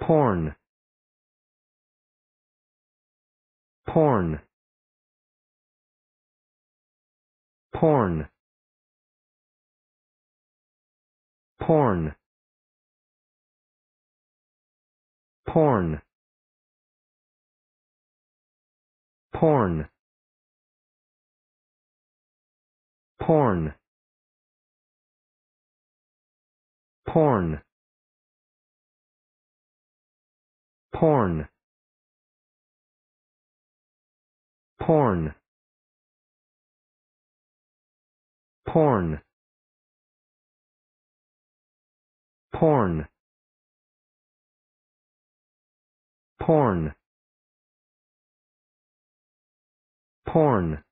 porn porn porn porn porn porn porn porn porn porn porn porn porn porn